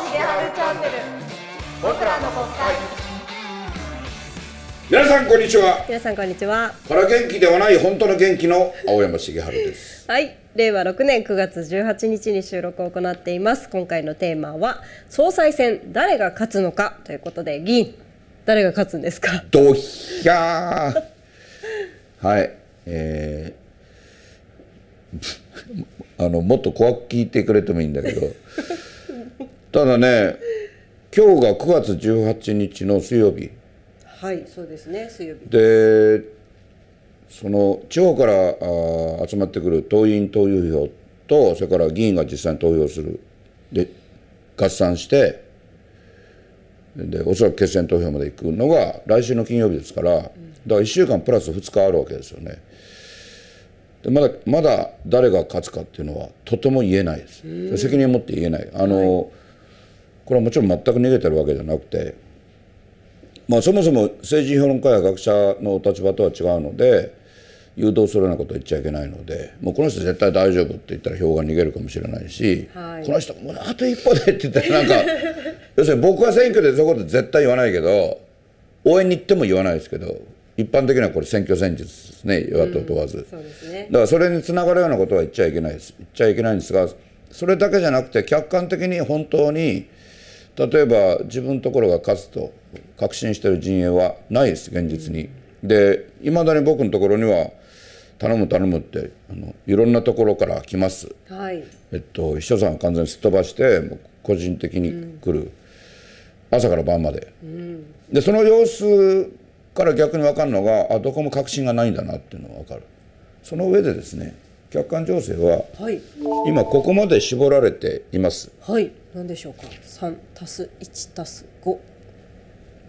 僕らの国会皆さんこんにちは皆さんこんにちはから元気ではない本当の元気の青山茂春ですはい令和6年9月18日に収録を行っています今回のテーマは総裁選誰が勝つのかということで議員誰が勝つんですかドヒャーはいえー、あのもっと怖く聞いてくれてもいいんだけどただね今日が9月18日の水曜日はいそうですね水曜日でその地方からあ集まってくる党員党友票とそれから議員が実際に投票するで合算してでおそらく決選投票まで行くのが来週の金曜日ですから、だから1週間プラス2日あるわけですよねでまだまだ誰が勝つかっていうのはとても言えないです責任を持って言えないあの、はい、これはもちろん全く逃げてるわけじゃなくて、まあ、そもそも政治評論家や学者の立場とは違うので誘導するようなことを言っちゃいけないのでもうこの人絶対大丈夫って言ったら票が逃げるかもしれないし、はい、この人もうあと一歩でって言ったらなんか 要するに僕は選挙でそういうこと絶対言わないけど応援に行っても言わないですけど一般的にはこれ選挙戦術ですね与野党問わず、うんね、だからそれにつながるようなことは言っちゃいけないです言っちゃいけないんですがそれだけじゃなくて客観的に本当に例えば自分のところが勝つと確信してる陣営はないです現実に。でいまだに僕のところには頼む頼むってあのいろんなところから来ます、はい、えっと秘書さんは完全にすっ飛ばして個人的に来る、うん、朝から晩まで、うん、でその様子から逆に分かるのがあどこも確信がないんだなっていうのが分かるその上でですね客観情勢は、はい、今ここまで絞られています。はい、何でしょうか。三足す一足す五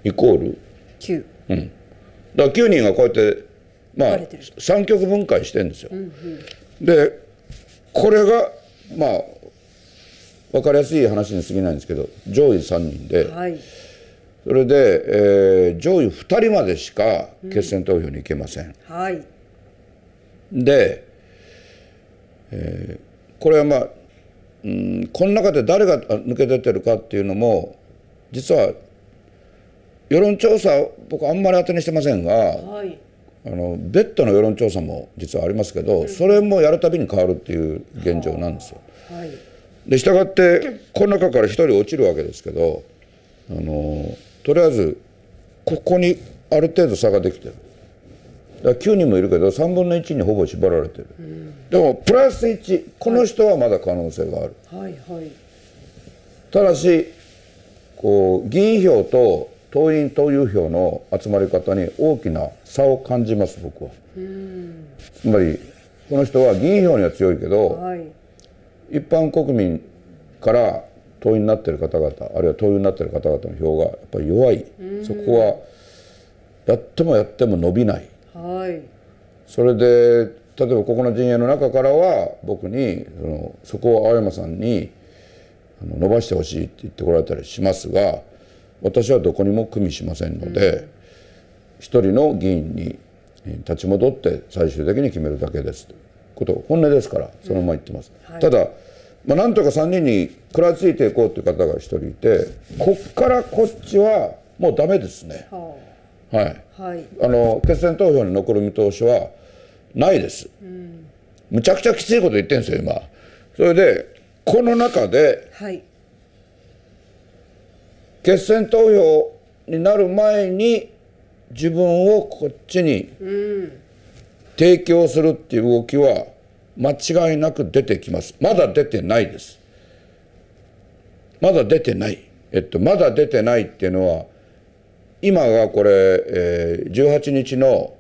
イコール九。うん。だから九人がこうやってまあ三極分解してんですよ。うんうん、でこれがまあわかりやすい話に過ぎないんですけど上位三人で、はい、それで、えー、上位二人までしか決選投票に行けません。うん、はい、でえー、これはまあ、うん、この中で誰が抜け出てるかっていうのも実は世論調査僕あんまり当てにしてませんが、はい、あのッドの世論調査も実はありますけど、それもやるたびに変わるっていう現状なんですよ。はい、で従ってこの中から1人落ちるわけですけどあのとりあえずここにある程度差ができてる。だ9人もいるけど3分の1にほぼ縛られてる、うん、でもプラス1この人はまだ可能性がある、はいはい、ただしこう議員票と党員党友票の集まり方に大きな差を感じます僕は、うん、つまりこの人は議員票には強いけど、はい、一般国民から党員になってる方々あるいは党員になってる方々の票がやっぱり弱い、うん、そこはやってもやっても伸びないそれで例えばここの陣営の中からは僕にそのそこを青山さんに伸ばしてほしいって言ってこられたりしますが私はどこにも組みしませんので、う一、ん、人の議員に立ち戻って最終的に決めるだけですということ本音ですからそのまま言ってます。うんはい、ただまあ、なんとか3人に食らいついていこうという方が1人いてこっからこっちはもうダメですね、はあ、はい、はい、あの決選投票に残る見通しはないです、うん、むちゃくちゃきついこと言ってんですよ今それでこの中で、はい、決選投票になる前に自分をこっちに提供するっていう動きは間違いなく出てきますまだ出てないですまだ出てないえっとまだ出てないっていうのは今がこれ、えー、18日の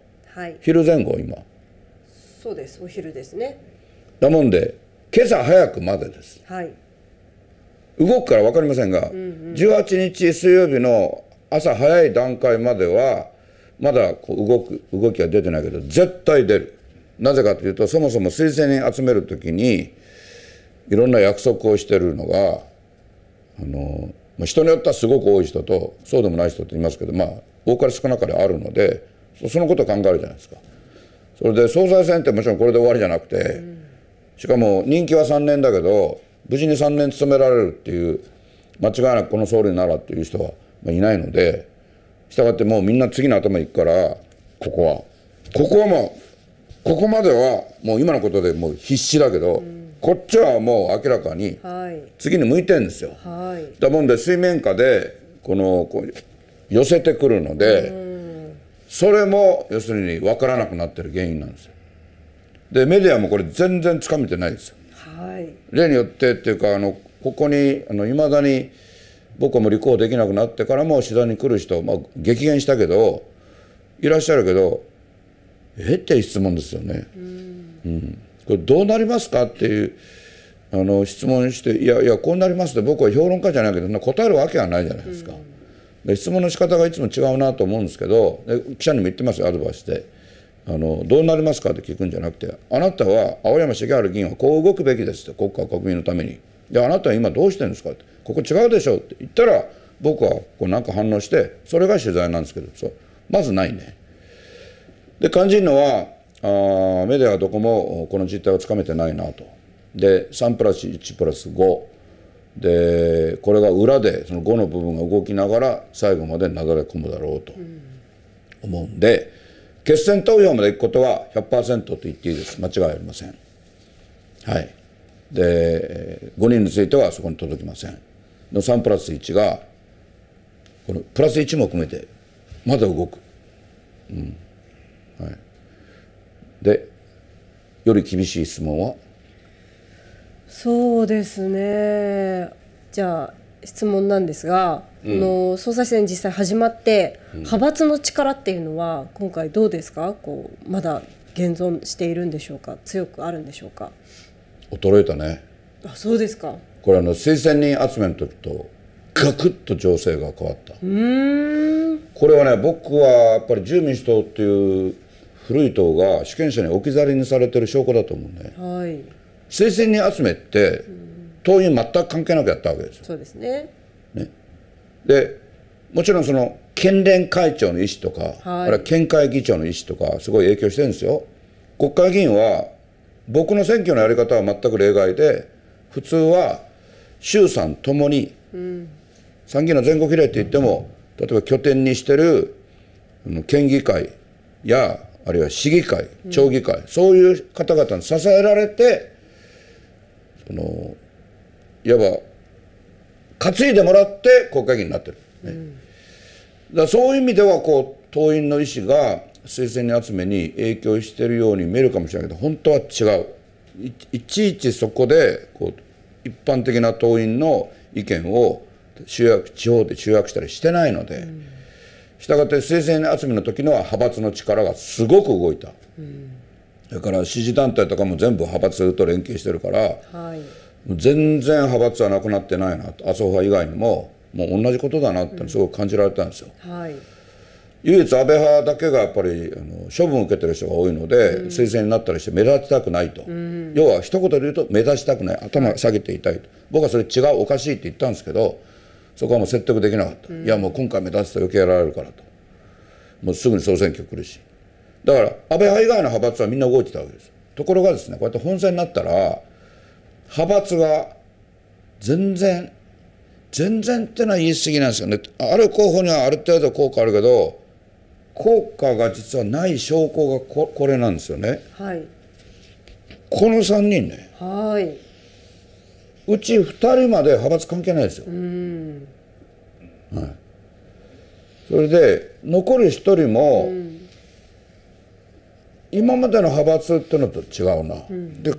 昼前後今、はいそうですお昼ですねだもんで今朝早くまでです、はい、動くから分かりませんが、うんうん、18日水曜日の朝早い段階まではまだこう動く動きは出てないけど絶対出るなぜかというとそもそも推薦人集める時にいろんな約束をしてるのがあの人によってはすごく多い人とそうでもない人っていますけどまあ多かれ少なかれあるのでそのことを考えるじゃないですか。それで総裁選ってもちろんこれで終わりじゃなくて、しかも任期は3年だけど無事に3年務められるっていう間違いなくこの総理ならっていう人はいないのでしたがってもうみんな次の頭行くからここはここはもうここまではもう今のことでもう必死だけど、うん、こっちはもう明らかに次に向いてるんですよ。はい、だもんで水面下でこのこう寄せてくるので。うんそれも要するに分からなくなってる原因なんですよでメディアもこれ全然つかめてないですよ、はい、例によってっていうかあのここにいまだに僕はもう履行できなくなってからも取材に来る人、まあ、激減したけどいらっしゃるけどえって質問ですよね、うん、うん、これどうなりますかっていうあの質問していやいやこうなりますって僕は評論家じゃないけど答えるわけはないじゃないですか。うんで質問の仕方がいつも違うなと思うんですけど記者にも言ってますよアドバイスであのどうなりますかって聞くんじゃなくてあなたは青山茂治議員はこう動くべきですって国家国民のためにであなたは今どうしてるんですかってここ違うでしょって言ったら僕はこうなんか反応してそれが取材なんですけどそうまずないね。で肝心のはあメディアはどこもこの実態をつかめてないなと。で3プラス1プラス5。でこれが裏でその5の部分が動きながら最後までなだれ込むだろうと思うんで、決選投票までいくことは100%と言っていいです間違いありませんはいで5人についてはそこに届きませんの3プラス1がこのプラス1も含めてまだ動く、うんはい、でより厳しい質問は「そうですねじゃあ質問なんですが、うん、の総裁選実際始まって、うん、派閥の力っていうのは今回どうですかこうまだ現存しているんでしょうか強くあるんでしょうか衰えたねあそうですかこれあの推薦人集めの時とガクッと情勢が変わったこれはね僕はやっぱり自由民主党っていう古い党が主権者に置き去りにされてる証拠だと思うね、はい、推薦人集めって党員全く関係なくやったわけですよ。そうですねねでもちろんその県連会長の意思とか、はい、あるいは県会議長の意思とかすごい影響してるんですよ。国会議員は僕の選挙のやり方は全く例外で普通は衆参ともに、参議院の全国比例って言っても例えば拠点にしてる県議会やあるいは市議会町議会、うん、そういう方々に支えられてあのいわば担いでもらって国会議員になってる、ね、うん、だそういう意味ではこう党員の意思が推薦集めに影響しているように見えるかもしれないけど本当は違ういいちいちそこでこう一般的な党員の意見を集約地方で集約したりしてないので、したがって推薦集めの時のは派閥の力がすごく動いた、うん、だから支持団体とかも全部派閥と連携してるから、はい、全然派閥はなくなってないなと麻生派以外にももう同じことだなってすごく感じられたんですよ。うん、はい唯一安倍派だけがやっぱりあの処分を受けてる人が多いので、うん、推薦になったりして目立ちたくないと、うん、要は一言で言うと目立ちたくない頭下げていたいと僕はそれ違うおかしいって言ったんですけどそこはもう説得できなかった、うん、いやもう今回目立つと余計やられるからともうすぐに総選挙来るしだから安倍派以外の派閥はみんな動いてたわけです。ところがですね、こうやって本選になったら、派閥が全然、全然ってのは言い過ぎなんですよね。ある候補にはある程度効果あるけど、効果が実はない証拠がここれなんですよね。はい。この3人ね。はい。うち2人まで派閥関係ないですよ。うん。はい。それで、残る1人も、うん今までの派閥ってのと違うな、うん、でこ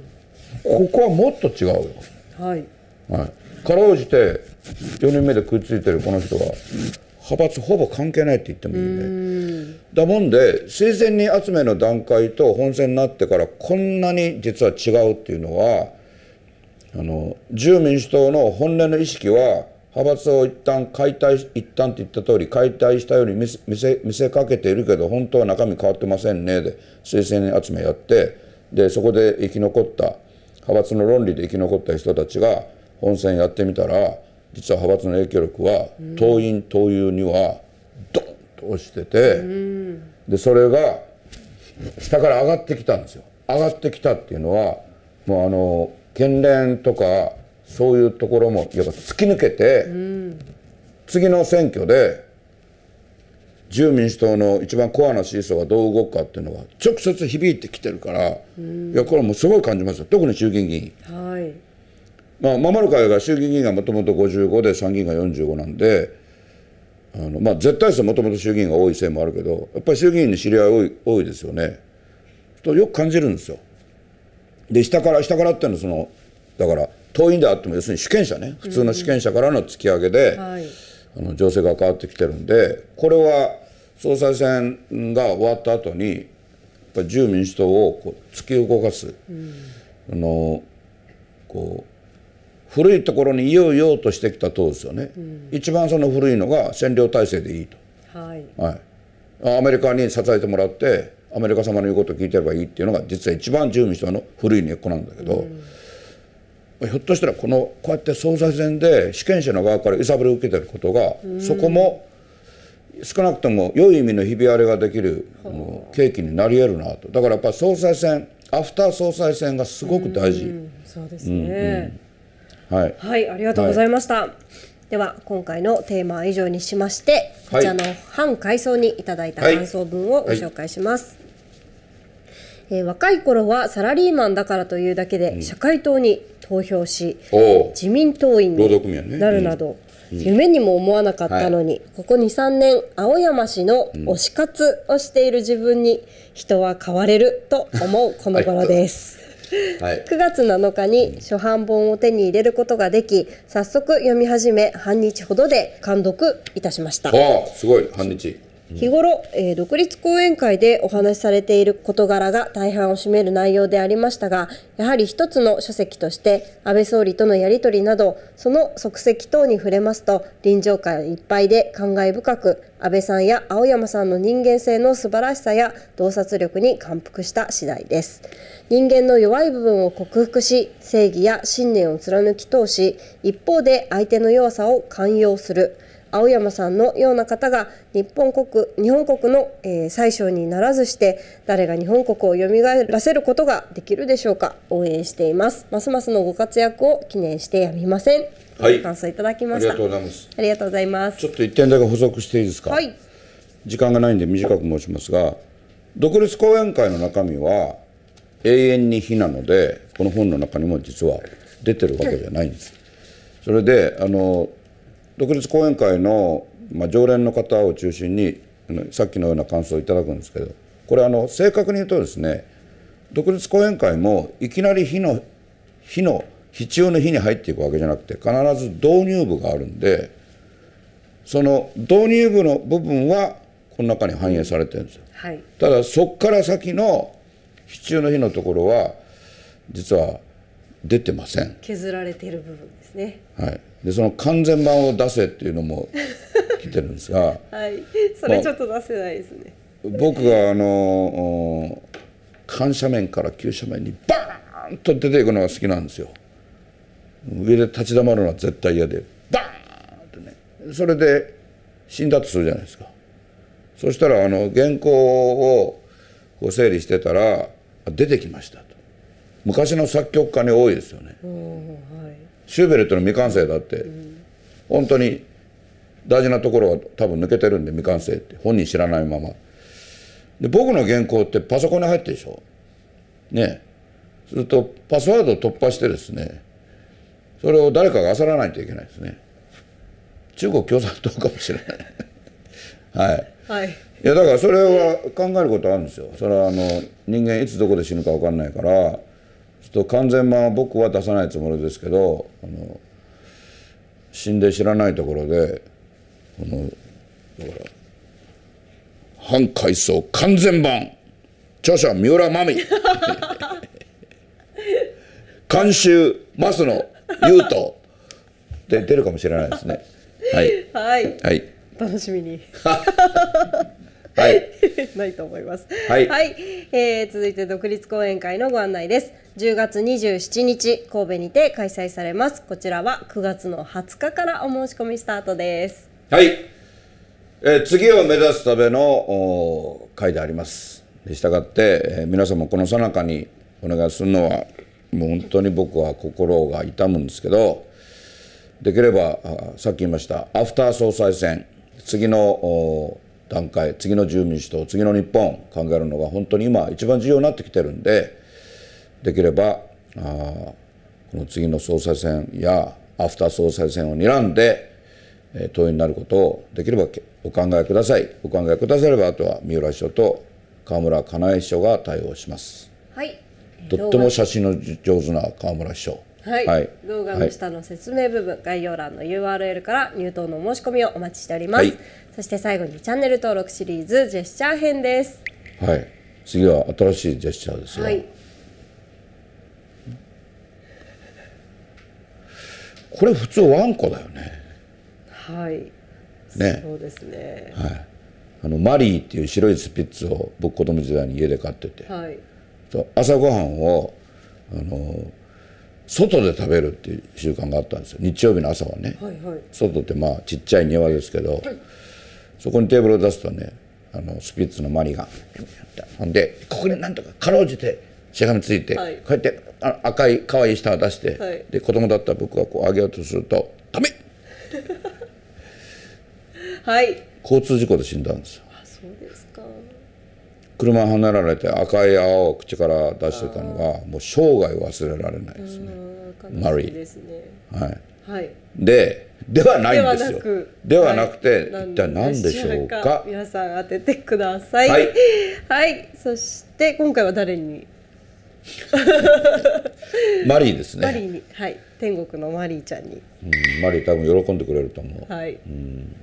こはもっと違うよはい、はい、かろうじて4人目で食いついてるこの人は派閥ほぼ関係ないって言ってもいいねだもんで推薦人集めの段階と本選になってからこんなに実は違うっていうのはあの自由民主党の本音の意識は派閥を一旦解体、一旦って言った通り、解体したように見せ、見せかけているけど、本当は中身変わってませんね、で、推薦集めやって、で、そこで生き残った、派閥の論理で生き残った人たちが、本選やってみたら、実は派閥の影響力は、党員、党友には、ドンと落ちてて、で、それが、下から上がってきたんですよ。上がってきたっていうのは、もうあの、県連とか、そういうところもやっぱ突き抜けて、うん、次の選挙で自由民主党の一番コアな支持層がどう動くかっていうのが直接響いてきてるから、うん、いやこれもすごい感じますよ特に衆議院議員。はいまあ、守る会が衆議院議員がもともと55で参議院が45なんであの、まあ、絶対数もともと衆議院が多いせいもあるけどやっぱり衆議院に知り合い多い多いですよね。とよく感じるんですよ。で下から下からっていうのはそのだから党員であっても要するに主権者ね普通の主権者からの突き上げで、うんはい、あの情勢が変わってきてるんでこれは総裁選が終わった後にやっぱ自由民主党をこう突き動かす、うん、あのこう古いところにいよいよとしてきた党ですよね、うん、一番その古いのが占領体制でいいと、はい、はい、アメリカに支えてもらってアメリカ様の言うことを聞いてればいいっていうのが実は一番自由民主党の古い根っこなんだけど。うんひょっとしたらこのこうやって総裁選で主権者の側から揺さぶりを受けてることが、そこも少なくとも良い意味のひび割れができる契機になり得るなとだからやっぱ総裁選アフター総裁選がすごく大事。そうですね、うんうん、はい、はい、ありがとうございました、はい、では今回のテーマは以上にしましてこちらの反回想にいただいた感想文をご紹介します、はいはい、えー、若い頃はサラリーマンだからというだけで社会党に投票し自民党員になるなど、夢にも思わなかったのに、ここ23年青山氏の推し活をしている自分に人は変われると思うこの頃です。はい、9月7日に初版本を手に入れることができ早速読み始め半日ほどで完読いたしましたすごい半日日頃、えー、独立講演会でお話しされている事柄が大半を占める内容でありましたがやはり一つの書籍として安倍総理とのやり取りなどその足跡等に触れますと臨場感いっぱいで感慨深く安倍さんや青山さんの人間性の素晴らしさや洞察力に感服した次第です人間の弱い部分を克服し正義や信念を貫き通し一方で相手の弱さを寛容する青山さんのような方が日本国日本国の、えー、最小にならずして誰が日本国を蘇らせることができるでしょうか応援していますますますのご活躍を記念してやみませんはい、感想いただきましたありがとうございますありがとうございますちょっと一点だけ補足していいですか、はい、時間がないんで短く申しますが独立講演会の中身は永遠に非なのでこの本の中にも実は出てるわけじゃないんです、はい、それであの独立講演会の、まあ、常連の方を中心にさっきのような感想をいただくんですけどこれあの正確に言うとですね独立講演会もいきなり火の火の必要の日に入っていくわけじゃなくて必ず導入部があるんでその導入部の部分はこの中に反映されてるんですよ、はい、ただそこから先の必要の日のところは実は出てません削られてる部分ですね。はい。でその完全版を出せっていうのも 来てるんですが、はい。それちょっと出せないですね。僕があの緩斜面から急斜面にバーンと出ていくのが好きなんですよ。上で立ち止まるのは絶対嫌で、バーンってね。それで死んだとするじゃないですか。そしたらあの原稿をこう整理してたら出てきましたと昔の作曲家に多いですよね、はい、シューベルトの未完成だって、本当に大事なところは多分抜けてるんで未完成って本人知らないままで僕の原稿ってパソコンに入ってるでしょねするとパスワードを突破してですねそれを誰かが漁らないといけないですね中国共産党かもしれない はい、はい、いやだからそれは考えることあるんですよそれはあの人間いつどこで死ぬか分かんないからっと完全版は僕は出さないつもりですけどあの死んで知らないところでこのだから「半回想完全版著者三浦真美」監修増野優斗で出るかもしれないですね。はい、はい、楽しみに はい、ないと思います。はい、はい、えー、続いて独立講演会のご案内です。10月27日神戸にて開催されます。こちらは9月の20日からお申し込みスタートです。はい、えー、次を目指すための会であります。したがって、えー、皆様この最中にお願いするのはもう本当に僕は心が痛むんですけど。できればさっき言いましたアフター総裁選次の段階次の自由民主党次の日本考えるのが本当に今一番重要になってきてるんでできればあこの次の総裁選やアフター総裁選を睨んで、え党員になることをできればお考えくださいお考えくださればあとは三浦秘書と河村かなえ秘書が対応します。はい、とっても写真の上手な河村秘書。はい、はい、動画の下の説明部分、はい、概要欄の URL から入党の申し込みをお待ちしております、はい、そして最後にチャンネル登録シリーズジェスチャー編ですはい次は新しいジェスチャーですよ、はい、これ普通ワンコだよねはいねそうですねはいあのマリーっていう白いスピッツを僕子供時代に家で飼ってて、はい、朝ごはんをあの外で食べるっていう習慣があったんですよ日曜日の朝はね、はいはい、外ってまあちっちゃい庭ですけど、はい、そこにテーブルを出すとねあのスピッツのマリがほんでここになんとかかろうじてしがみついて、はい、こうやってあ赤い可愛い舌を出して、はい、で子供だったら僕がこう上げようとすると「ダメ! 」はい交通事故で死んだんですよあそうですか車離れられて赤い泡を口から出してたのがもう生涯忘れられないですねマリー、はい、はい、でではないんですよではなくて、はい、一体何でしょうか皆さん当ててください、はい、はい、そして今回は誰に マリーですねマリーにはい天国のマリーちゃんに、うん、マリー多分喜んでくれると思うはい、うん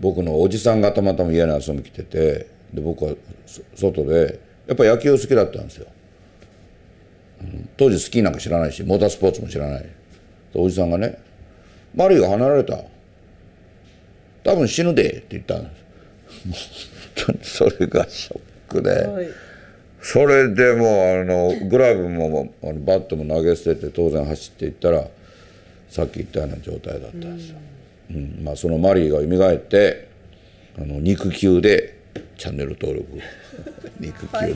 僕のおじさんがたまたま家に遊びに来ててで僕は外でやっぱ野球好きだったんですよ、当時スキーなんか知らないしモータースポーツも知らないおじさんがね「マリーが離れた多分死ぬで」って言ったんです 本当にそれがショックで、はい、それでもあのグラブもあのバットも投げ捨てて当然走っていったらさっき言ったような状態だったんですよ。うんまあ、そのマリーが蘇ってあの肉球でチャンネル登録 肉球で、はい、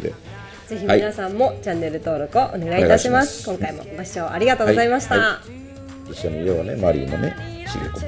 ぜひ皆さんも、チャンネル登録をお願いいたします今回もご視聴ありがとうございました、はい、一緒にいようねマリーのねしげこ